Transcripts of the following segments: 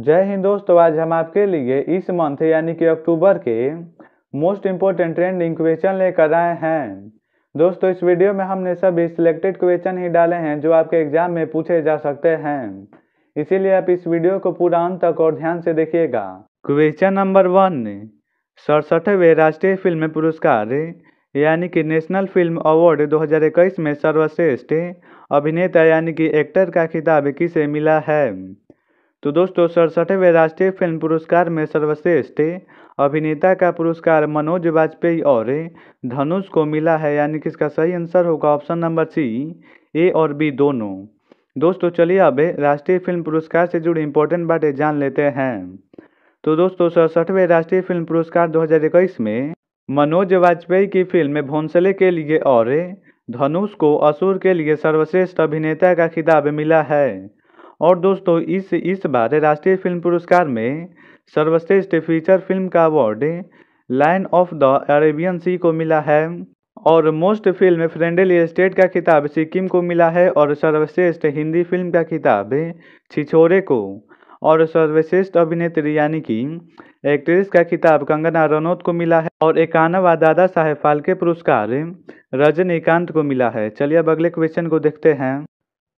जय हिंद दोस्तों आज हम आपके लिए इस मंथ यानी कि अक्टूबर के मोस्ट इम्पोर्टेंट ट्रेंडिंग क्वेश्चन लेकर आए हैं दोस्तों इस वीडियो में हमने सभी सिलेक्टेड क्वेश्चन ही डाले हैं जो आपके एग्जाम में पूछे जा सकते हैं इसीलिए आप इस वीडियो को पूरा अंत तक और ध्यान से देखिएगा क्वेश्चन नंबर वन सड़सठवें राष्ट्रीय फिल्म पुरस्कार यानी कि नेशनल फिल्म अवार्ड 2021 में सर्वश्रेष्ठ अभिनेता यानी कि एक्टर का खिताब किसे मिला है तो दोस्तों सड़सठवें राष्ट्रीय फिल्म पुरस्कार में सर्वश्रेष्ठ अभिनेता का पुरस्कार मनोज वाजपेयी और धनुष को मिला है यानी कि इसका सही आंसर होगा ऑप्शन नंबर सी ए और बी दोनों दोस्तों चलिए अब राष्ट्रीय फिल्म पुरस्कार से जुड़ी इंपॉर्टेंट बातें जान लेते हैं तो दोस्तों सड़सठवें राष्ट्रीय फिल्म पुरस्कार दो में मनोज वाजपेयी की फिल्म भोंसले के लिए और धनुष को असुर के लिए सर्वश्रेष्ठ अभिनेता का खिताब मिला है और दोस्तों इस इस बार राष्ट्रीय फिल्म पुरस्कार में सर्वश्रेष्ठ फीचर फिल्म का award Lion of the Arabian Sea को मिला है और मोस्ट फिल्म फ्रेंडली स्टेट का खिताब सिक्किम को मिला है और सर्वश्रेष्ठ हिंदी फिल्म का खिताब छिछोरे को और सर्वश्रेष्ठ अभिनेत्री यानी कि एक्ट्रेस का खिताब कंगना रनौत को मिला है और इक्यानवा दादा साहेब फाल्के पुरस्कार रजनीकांत को मिला है चलिए अब अगले क्वेश्चन को देखते हैं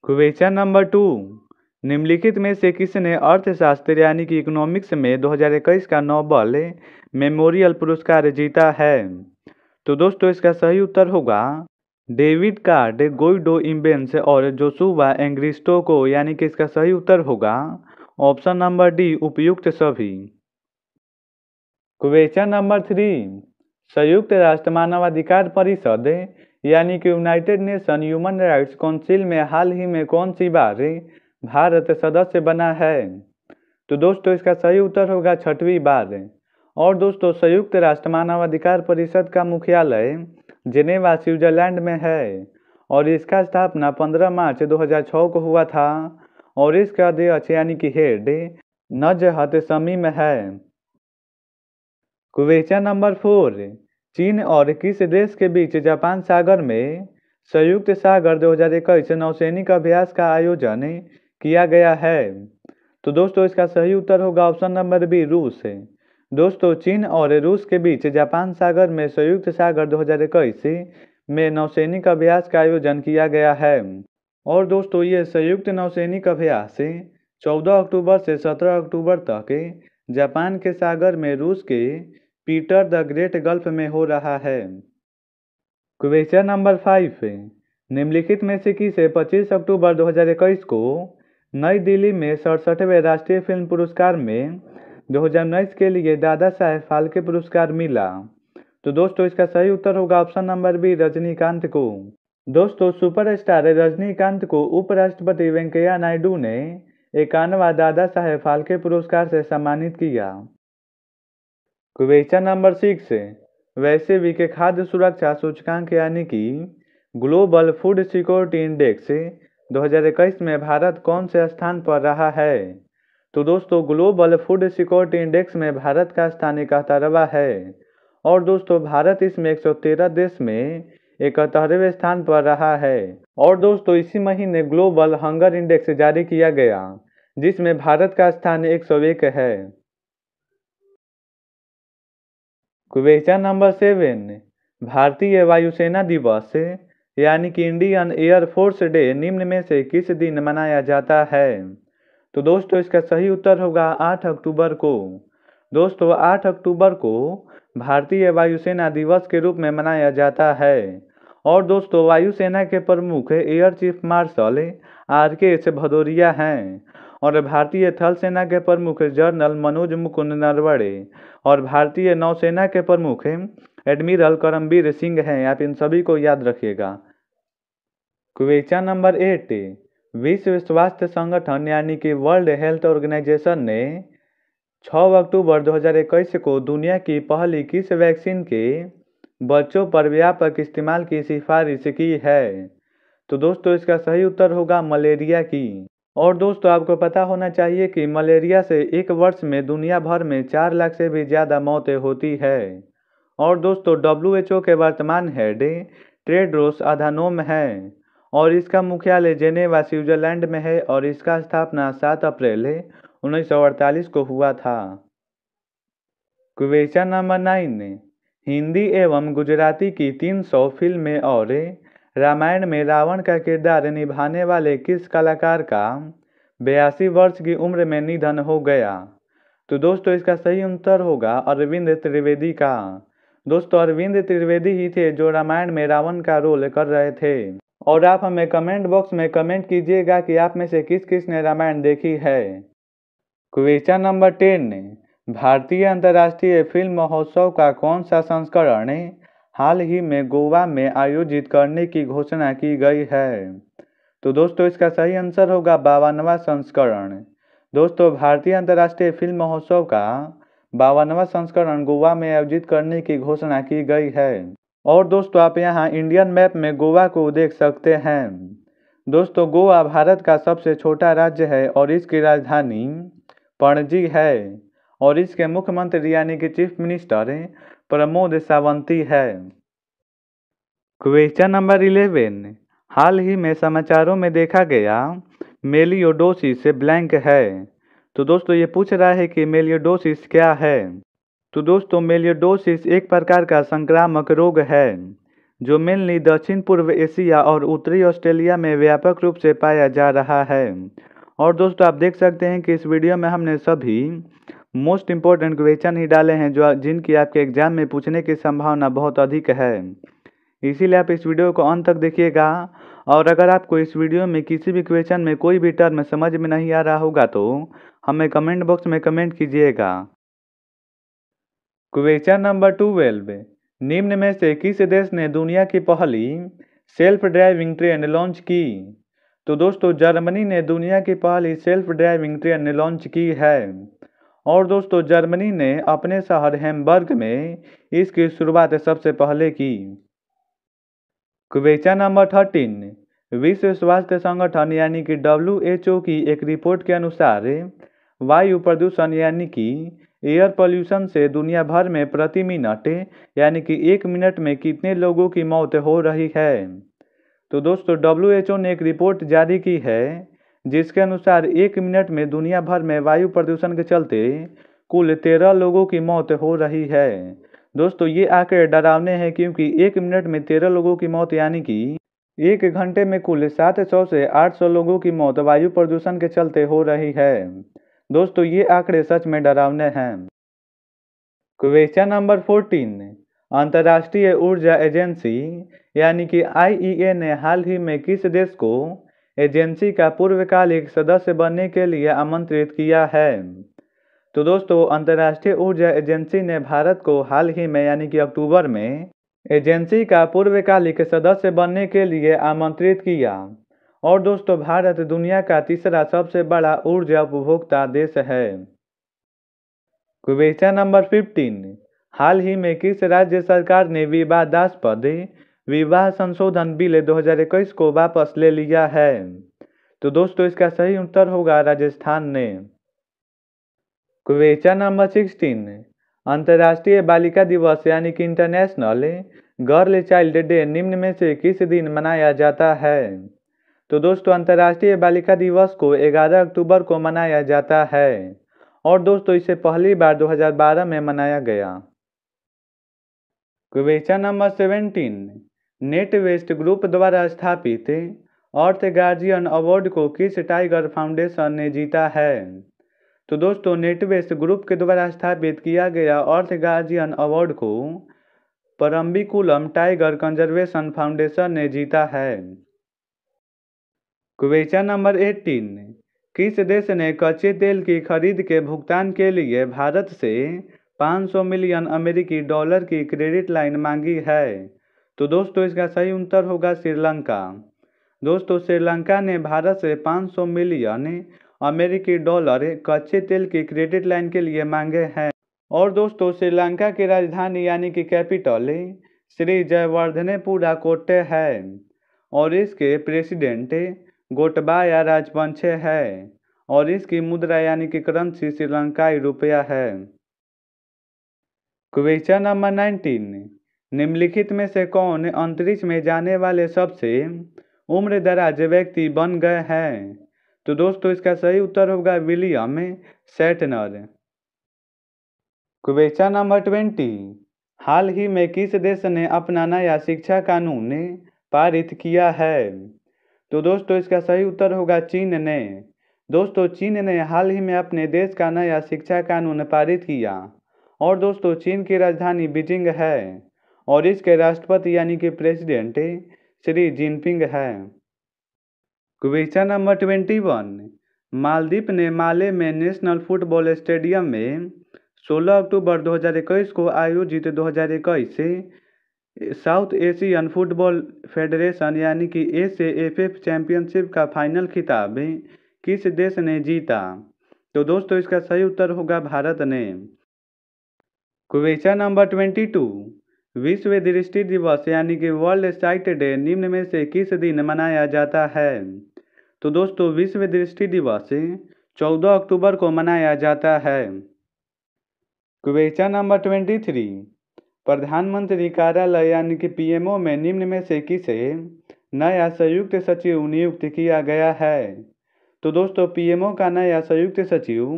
क्वेश्चन नंबर टू निम्नलिखित में से किसने अर्थशास्त्र यानी कि इकोनॉमिक्स में 2021 का नोबल मेमोरियल पुरस्कार जीता है तो दोस्तों इसका सही उत्तर होगा डेविड कार्ड गोइडो इम्बेंस और जोसुवा एंग्रिस्टो को यानी कि इसका सही उत्तर होगा ऑप्शन नंबर डी उपयुक्त सभी क्वेश्चन नंबर थ्री संयुक्त राष्ट्र मानवाधिकार परिषद यानी कि United Nation Human Rights Council में हाल ही में कौन सी बार भारत सदस्य बना है तो दोस्तों इसका सही उत्तर होगा छठवीं बार और दोस्तों संयुक्त राष्ट्र मानवाधिकार परिषद का मुख्यालय जिनेवा स्विट्जरलैंड में है और इसका स्थापना 15 मार्च 2006 को हुआ था और इसका अध्यक्ष यानी कि हेड नजहत समी में है क्वेश्चन नंबर फोर चीन और किस देश के बीच जापान सागर में संयुक्त सागर दो हजार इक्कीस नौसैनिक अभ्यास का आयोजन किया गया है तो दोस्तों इसका सही उत्तर होगा ऑप्शन नंबर बी रूस दोस्तों चीन और रूस के बीच जापान सागर में संयुक्त सागर इक्कीस में नौसैनिक अभ्यास का आयोजन किया गया है और दोस्तों ये संयुक्त नौसैनिक अभ्यास 14 अक्टूबर से 17 अक्टूबर तक जापान के सागर में रूस के पीटर द ग्रेट गल्फ में हो रहा है क्वेश्चन नंबर फाइव निम्नलिखित में से किसे 25 अक्टूबर 2021 को नई दिल्ली में सड़सठवें राष्ट्रीय फिल्म पुरस्कार में दो के लिए दादा साहेब फाल्के पुरस्कार मिला तो दोस्तों इसका सही उत्तर होगा ऑप्शन नंबर बी रजनीकांत को दोस्तों सुपरस्टार रजनीकांत को उपराष्ट्रपति वेंकैया नायडू ने इक्यानवा दादा साहेब फाल्के पुरस्कार से सम्मानित किया क्वेश्चन नंबर सिक्स वैश्विक खाद्य सुरक्षा सूचकांक यानी कि ग्लोबल फूड सिक्योरिटी इंडेक्स 2021 में भारत कौन से स्थान पर रहा है तो दोस्तों ग्लोबल फूड सिक्योरिटी इंडेक्स में भारत का स्थान इकहत्तरवा है और दोस्तों भारत इसमें 113 देश में इकहत्तरवें स्थान पर रहा है और दोस्तों इसी महीने ग्लोबल हंगर इंडेक्स जारी किया गया जिसमें भारत का स्थान एक है क्वेश्चन नंबर सेवन भारतीय वायुसेना दिवस यानी कि इंडियन एयरफोर्स डे निम्न में से किस दिन मनाया जाता है तो दोस्तों इसका सही उत्तर होगा आठ अक्टूबर को दोस्तों आठ अक्टूबर को भारतीय वायुसेना दिवस के रूप में मनाया जाता है और दोस्तों वायुसेना के प्रमुख air chief marshal R K S Bhadauria हैं और भारतीय थल सेना के प्रमुख जनरल मनोज मुकुंद नरवड़े और भारतीय नौसेना के प्रमुख एडमिरल करमवीर सिंह हैं आप इन सभी को याद रखिएगा क्वेश्चन नंबर एट विश्व स्वास्थ्य संगठन यानी कि वर्ल्ड हेल्थ ऑर्गेनाइजेशन ने 6 अक्टूबर 2021 को दुनिया की पहली किस वैक्सीन के बच्चों पर व्यापक इस्तेमाल की सिफारिश की है तो दोस्तों इसका सही उत्तर होगा मलेरिया की और दोस्तों आपको पता होना चाहिए कि मलेरिया से एक वर्ष में दुनिया भर में चार लाख से भी ज़्यादा मौतें होती है और दोस्तों डब्ल्यू के वर्तमान हेड ट्रेड रोस अधानोम हैं और इसका मुख्यालय जेनेवा स्विट्जरलैंड में है और इसका स्थापना सात अप्रैल उन्नीस को हुआ था क्वेश्चन नंबर नाइन हिंदी एवं गुजराती की 300 फिल्में और रामायण में रावण का किरदार निभाने वाले किस कलाकार का बयासी वर्ष की उम्र में निधन हो गया तो दोस्तों इसका सही उत्तर होगा अरविंद त्रिवेदी का दोस्तों अरविंद त्रिवेदी ही थे जो रामायण में रावण का रोल कर रहे थे और आप हमें कमेंट बॉक्स में कमेंट कीजिएगा कि आप में से किस किस ने रामायण देखी है क्वेश्चन नंबर टेन भारतीय अंतर्राष्ट्रीय फिल्म महोत्सव का कौन सा संस्करण हाल ही में गोवा में आयोजित करने की घोषणा की गई है तो दोस्तों इसका सही आंसर होगा बावनवा संस्करण दोस्तों भारतीय अंतर्राष्ट्रीय फिल्म महोत्सव का बावनवा संस्करण गोवा में आयोजित करने की घोषणा की गई है और दोस्तों आप यहाँ इंडियन मैप में गोवा को देख सकते हैं दोस्तों गोवा भारत का सबसे छोटा राज्य है और इसकी राजधानी पणजी है और इसके मुख्यमंत्री यानी कि चीफ मिनिस्टर प्रमोद सावंती है क्वेश्चन नंबर इलेवन हाल ही में समाचारों में देखा गया मेलियोडोसिस ब्लैंक है तो दोस्तों ये पूछ रहा है कि मेलियोडोसिस क्या है तो दोस्तों मेलियोडोसिस एक प्रकार का संक्रामक रोग है जो मेनली दक्षिण पूर्व एशिया और उत्तरी ऑस्ट्रेलिया में व्यापक रूप से पाया जा रहा है और दोस्तों आप देख सकते हैं कि इस वीडियो में हमने सभी मोस्ट इम्पोर्टेंट क्वेश्चन ही डाले हैं जो जिनकी आपके एग्जाम में पूछने की संभावना बहुत अधिक है इसीलिए आप इस वीडियो को अंत तक देखिएगा और अगर आपको इस वीडियो में किसी भी क्वेश्चन में कोई भी टर्म समझ में नहीं आ रहा होगा तो हमें कमेंट बॉक्स में कमेंट कीजिएगा क्वेश्चन नंबर ट्वेल्व निम्न में से किस देश ने दुनिया की पहली सेल्फ ड्राइविंग ट्रेन लॉन्च की तो दोस्तों जर्मनी ने दुनिया की पहली सेल्फ ड्राइविंग ट्रेन लॉन्च की है और दोस्तों जर्मनी ने अपने शहर हेमबर्ग में इसकी शुरुआत सबसे पहले की क्वेश्चन नंबर थर्टीन विश्व स्वास्थ्य संगठन यानी कि डब्ल्यू की एक रिपोर्ट के अनुसार वायु प्रदूषण यानी कि एयर पोल्यूशन से दुनिया भर में प्रति मिनट यानी कि एक मिनट में कितने लोगों की मौत हो रही है तो दोस्तों डब्ल्यू ने एक रिपोर्ट जारी की है जिसके अनुसार एक मिनट में दुनिया भर में वायु प्रदूषण के चलते कुल तेरह लोगों की मौत हो रही है दोस्तों ये आंकड़े डरावने हैं क्योंकि एक मिनट में तेरह लोगों की मौत यानी कि एक घंटे में कुल सात सौ से आठ सौ लोगों की मौत वायु प्रदूषण के चलते हो रही है दोस्तों ये आंकड़े सच में डरावने हैं क्वेश्चन नंबर फोर्टीन अंतर्राष्ट्रीय ऊर्जा एजेंसी यानी कि आईईए ने हाल ही में किस देश को एजेंसी का पूर्वकालिक सदस्य बनने के लिए आमंत्रित किया है तो दोस्तों अंतर्राष्ट्रीय ऊर्जा एजेंसी ने भारत को हाल ही में यानी कि अक्टूबर में एजेंसी का पूर्वकालिक सदस्य बनने के लिए आमंत्रित किया और दोस्तों भारत दुनिया का तीसरा सबसे बड़ा ऊर्जा उपभोक्ता देश है क्वेश्चन नंबर फिफ्टीन हाल ही में किस राज्य सरकार ने विवादास्पद विवाह संशोधन बिल 2021 को वापस ले लिया है तो दोस्तों इसका सही उत्तर होगा राजस्थान ने क्वेश्चन नंबर सिक्सटीन अंतर्राष्ट्रीय बालिका दिवस यानी कि इंटरनेशनल गर्ल चाइल्ड डे निम्न में से किस दिन मनाया जाता है तो दोस्तों अंतर्राष्ट्रीय बालिका दिवस को 11 अक्टूबर को मनाया जाता है और दोस्तों इसे पहली बार 2012 में मनाया गया question number seventeen NatWest group द्वारा स्थापित अर्थ गार्जियन अवार्ड को किस टाइगर फाउंडेशन ने जीता है तो दोस्तों नेटवेस्ट ग्रुप के द्वारा स्थापित किया गया अर्थ गार्जियन अवार्ड को परम्बिकुलम टाइगर कंजर्वेशन फाउंडेशन ने जीता है क्वेश्चन नंबर एटीन किस देश ने कच्चे तेल की खरीद के भुगतान के लिए भारत से 500 मिलियन अमेरिकी डॉलर की क्रेडिट लाइन मांगी है तो दोस्तों इसका सही उत्तर होगा श्रीलंका दोस्तों श्रीलंका ने भारत से 500 मिलियन अमेरिकी डॉलर कच्चे तेल की क्रेडिट लाइन के लिए मांगे हैं और दोस्तों श्रीलंका की राजधानी यानी कि कैपिटल श्री जयवर्धनेपुरा कोटे है और इसके प्रेसिडेंट गोटबा या राजवंशे है और इसकी मुद्रा यानी कि करंसी श्रीलंकाई रुपया है क्वेश्चन नंबर नाइनटीन निम्नलिखित में से कौन अंतरिक्ष में जाने वाले सबसे उम्र दराज व्यक्ति बन गए हैं तो दोस्तों इसका सही उत्तर होगा William Shatner question number twenty हाल ही में किस देश ने अपना नया शिक्षा कानून पारित किया है तो दोस्तों इसका सही उत्तर होगा चीन ने दोस्तों चीन ने हाल ही में अपने देश का नया शिक्षा कानून पारित किया और दोस्तों चीन की राजधानी बीजिंग है और इसके राष्ट्रपति यानी कि प्रेसिडेंट श्री जिनपिंग है question number twenty one Maldives ने माले में नेशनल फुटबॉल स्टेडियम में 16 अक्टूबर 2021 को आयोजित दो हजार इक्कीस साउथ एशियन फुटबॉल फेडरेशन यानी कि ए से एफ एफ चैम्पियनशिप का फाइनल खिताब किस देश ने जीता तो दोस्तों इसका सही उत्तर होगा भारत ने क्वेश्चन नंबर ट्वेंटी टू विश्व दृष्टि दिवस यानी कि वर्ल्ड साइट डे निम्न में से किस दिन मनाया जाता है तो दोस्तों विश्व दृष्टि दिवस चौदह अक्टूबर को मनाया जाता है क्वेश्चन नंबर ट्वेंटी थ्री प्रधानमंत्री कार्यालय यानी कि पीएमओ में निम्न में से किसे नया संयुक्त सचिव नियुक्त किया गया है तो दोस्तों पीएमओ का नया संयुक्त सचिव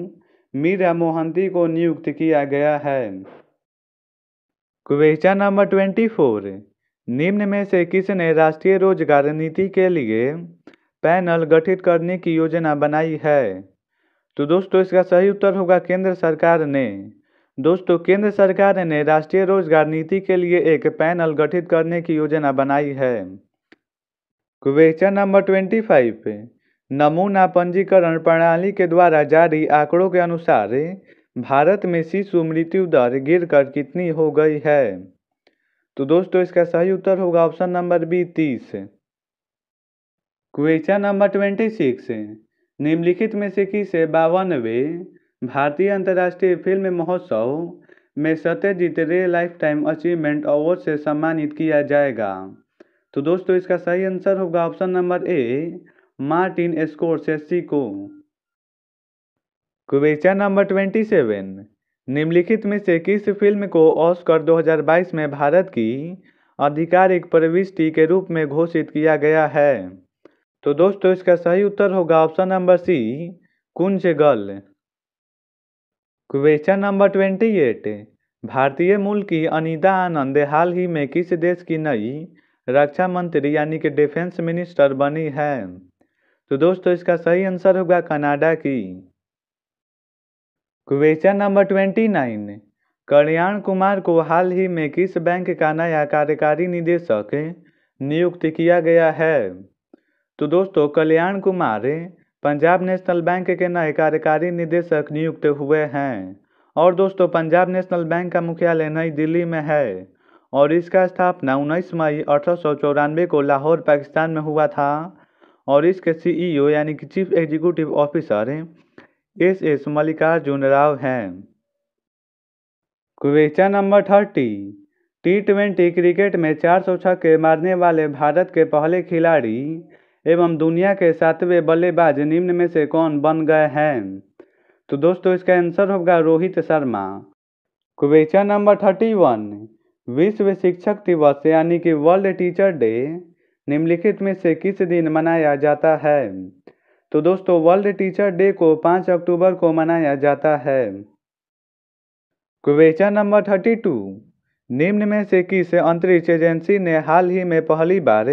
मीरा मोहंती को नियुक्त किया गया है क्वेश्चन नंबर ट्वेंटी फोर निम्न में से किसने राष्ट्रीय रोजगार नीति के लिए पैनल गठित करने की योजना बनाई है तो दोस्तों इसका सही उत्तर होगा केंद्र सरकार ने दोस्तों केंद्र सरकार ने राष्ट्रीय रोजगार नीति के लिए एक पैनल गठित करने की योजना बनाई है क्वेश्चन नंबर ट्वेंटी फाइव नमूना पंजीकरण प्रणाली के द्वारा जारी आंकड़ों के अनुसार भारत में शिशु मृत्यु दर गिरकर कितनी हो गई है तो दोस्तों इसका सही उत्तर होगा ऑप्शन नंबर बी तीस क्वेश्चन नंबर ट्वेंटी सिक्स निम्नलिखित में से किसे बावनवे भारतीय अंतर्राष्ट्रीय फिल्म महोत्सव में सत्यजीत रे लाइफ टाइम अचीवमेंट अवार्ड से सम्मानित किया जाएगा तो दोस्तों इसका सही आंसर होगा option number A Martin Scorsese को क्वेश्चन नंबर ट्वेंटी सेवन निम्नलिखित में से किस फिल्म को ऑस्कर 2022 में भारत की आधिकारिक प्रविष्टि के रूप में घोषित किया गया है तो दोस्तों इसका सही उत्तर होगा ऑप्शन नंबर सी कुंज girl question number twenty eight भारतीय मूल की अनिता आनंद हाल ही में किस देश की नई रक्षा मंत्री यानी कि डिफेंस मिनिस्टर बनी है तो दोस्तों इसका सही आंसर होगा कनाडा की question number twenty nine Kalyan Kumar को हाल ही में किस बैंक का नया कार्यकारी निदेशक नियुक्त किया गया है तो दोस्तों कल्याण कुमार पंजाब नेशनल बैंक के नए कार्यकारी निदेशक नियुक्त हुए हैं और दोस्तों पंजाब नेशनल बैंक का मुख्यालय नई दिल्ली में है और इसका स्थापना उन्नीस मई अठारह को लाहौर पाकिस्तान में हुआ था और इसके सीईओ यानी कि chief executive officer S S Mallikarjun Rao हैं question number thirty T twenty cricket में चार सौ छक्के मारने वाले भारत के पहले खिलाड़ी एवं दुनिया के सातवें बल्लेबाज निम्न में से कौन बन गए हैं तो दोस्तों इसका आंसर होगा Rohit Sharma question number thirty one विश्व शिक्षक दिवस यानी कि वर्ल्ड टीचर डे निम्नलिखित में से किस दिन मनाया जाता है तो दोस्तों वर्ल्ड टीचर डे को पाँच अक्टूबर को मनाया जाता है क्वेश्चन नंबर थर्टी टू निम्न में से किस अंतरिक्ष एजेंसी ने हाल ही में पहली बार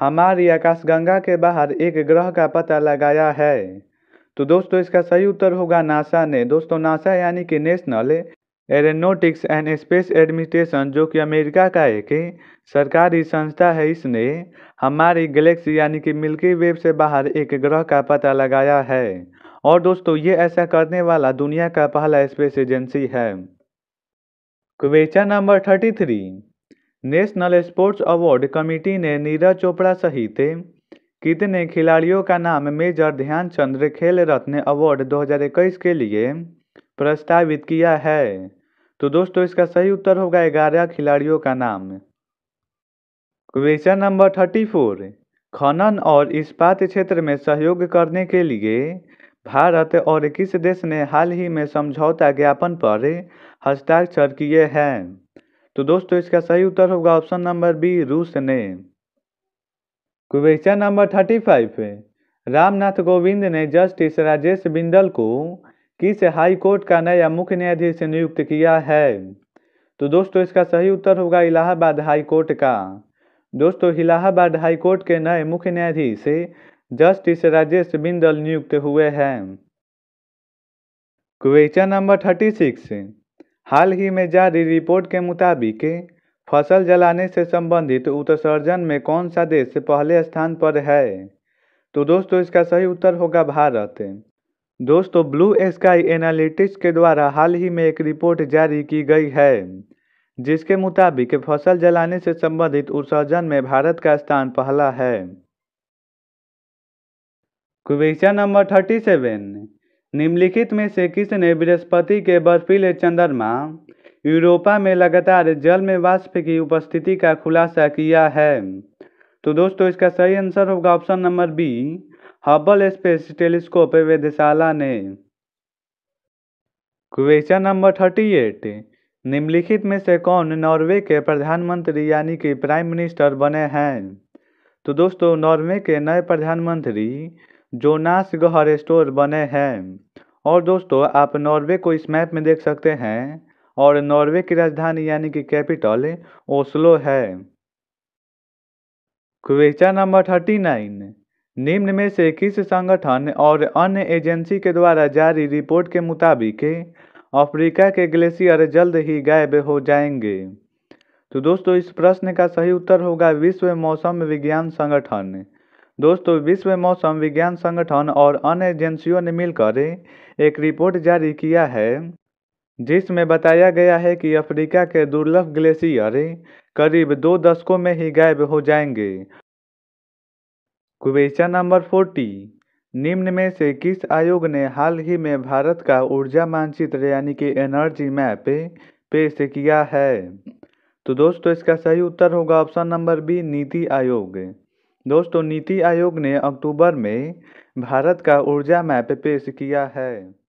हमारी आकाशगंगा के बाहर एक ग्रह का पता लगाया है तो दोस्तों इसका सही उत्तर होगा नासा ने दोस्तों नासा यानी कि National Aeronautics and Space Administration जो कि अमेरिका का एक सरकारी संस्था है इसने हमारी गैलेक्सी यानी कि मिल्की वेब से बाहर एक ग्रह का पता लगाया है और दोस्तों ये ऐसा करने वाला दुनिया का पहला स्पेस एजेंसी है question number thirty three national sports award committee ने नीरज चोपड़ा सहित कितने खिलाड़ियों का नाम मेजर ध्यानचंद्र खेल रत्न अवार्ड 2021 के लिए प्रस्तावित किया है तो दोस्तों इसका सही उत्तर होगा ग्यारह खिलाड़ियों का नाम क्वेश्चन नंबर थर्टी फोर खनन और इस्पात क्षेत्र में सहयोग करने के लिए भारत और किस देश ने हाल ही में समझौता ज्ञापन पर हस्ताक्षर किए हैं तो दोस्तों इसका सही उत्तर होगा ऑप्शन नंबर बी रूस ने question number thirty five Ramnath Govind ने जस्टिस राजेश बिंदल को किस हाई कोर्ट का नया मुख्य न्यायाधीश नियुक्त किया है तो दोस्तों इसका सही उत्तर होगा इलाहाबाद हाई कोर्ट का दोस्तों इलाहाबाद हाई कोर्ट के नए मुख्य न्यायाधीश जस्टिस राजेश बिंदल नियुक्त हुए हैं क्वेश्चन नंबर थर्टी सिक्स हाल ही में जारी रिपोर्ट के मुताबिक फसल जलाने से संबंधित उत्सर्जन में कौन सा देश पहले स्थान पर है तो दोस्तों इसका सही उत्तर होगा भारत दोस्तों ब्लू स्काई एनालिटिक्स के द्वारा हाल ही में एक रिपोर्ट जारी की गई है जिसके मुताबिक फसल जलाने से संबंधित उत्सर्जन में भारत का स्थान पहला है क्वेश्चन नंबर थर्टी सेवन निम्नलिखित में से किसने बृहस्पति के बर्फीले चंद्रमा यूरोपा में लगातार जल में वाष्प की उपस्थिति का खुलासा किया है तो दोस्तों इसका सही आंसर होगा option number B Hubble space telescope वेधशाला ने क्वेश्चन नंबर थर्टी एट निम्नलिखित में से कौन नॉर्वे के प्रधानमंत्री यानी कि प्राइम मिनिस्टर बने हैं तो दोस्तों नॉर्वे के नए प्रधानमंत्री जोनास गहर स्टोर बने हैं और दोस्तों आप नॉर्वे को इस मैप में देख सकते हैं और नॉर्वे की राजधानी यानी कि कैपिटल ओस्लो है क्वेश्चन नंबर थर्टी नाइन निम्न में से किस संगठन और अन्य एजेंसी के द्वारा जारी रिपोर्ट के मुताबिक अफ्रीका के ग्लेशियर जल्द ही गायब हो जाएंगे तो दोस्तों इस प्रश्न का सही उत्तर होगा विश्व मौसम विज्ञान संगठन दोस्तों विश्व मौसम विज्ञान संगठन और अन्य एजेंसियों ने मिलकर एक रिपोर्ट जारी किया है जिसमें बताया गया है कि अफ्रीका के दुर्लभ ग्लेशियर करीब दो दशकों में ही गायब हो जाएंगे क्वेश्चन नंबर फोर्टी निम्न में से किस आयोग ने हाल ही में भारत का ऊर्जा मानचित्र यानी कि एनर्जी मैप पेश किया है तो दोस्तों इसका सही उत्तर होगा ऑप्शन नंबर बी नीति आयोग दोस्तों नीति आयोग ने अक्टूबर में भारत का ऊर्जा मैप पेश किया है